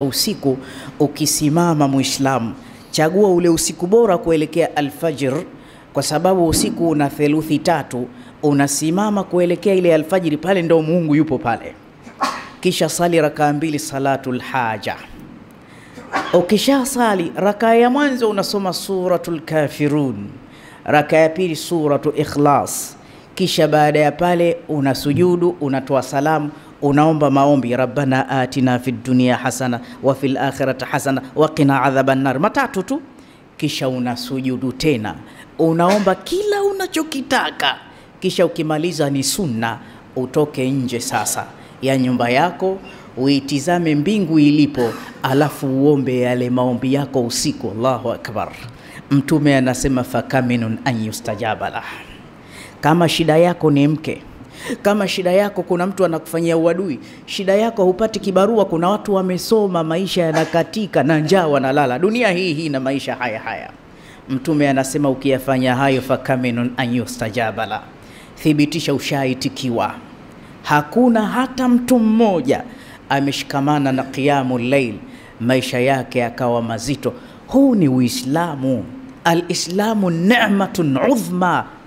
Usiku ukisimama Muislamu, chagua ule usiku bora kuelekea alfajir, kwa sababu usiku una theluthi tatu. Unasimama kuelekea ile alfajiri, pale ndo Mungu yupo pale, kisha sali rakaa mbili salatul haja. Ukisha sali rakaa ya mwanzo unasoma suratul kafirun, rakaa ya pili suratu ikhlas, kisha baada ya pale unasujudu, unatoa salamu unaomba maombi rabbana atina fi dunia hasana wa fil akhirati hasana wa qina adhaban nar, matatu tu, kisha unasujudu tena, unaomba kila unachokitaka, kisha ukimaliza ni sunna, utoke nje sasa ya nyumba yako uitizame mbingu ilipo, alafu uombe yale maombi yako usiku. Allahu akbar. Mtume anasema fakaminun an yustajaba lah, kama shida yako ni mke kama shida yako kuna mtu anakufanyia uadui, shida yako hupati kibarua, kuna watu wamesoma, maisha yanakatika na njaa wanalala, dunia hii hii na maisha haya haya. Mtume anasema ukiyafanya hayo, fakaminun an yustajabala, thibitisha ushaitikiwa. Hakuna hata mtu mmoja ameshikamana na qiyamu lail, maisha yake yakawa mazito. Huu ni Uislamu. Alislamu nimatun udhma.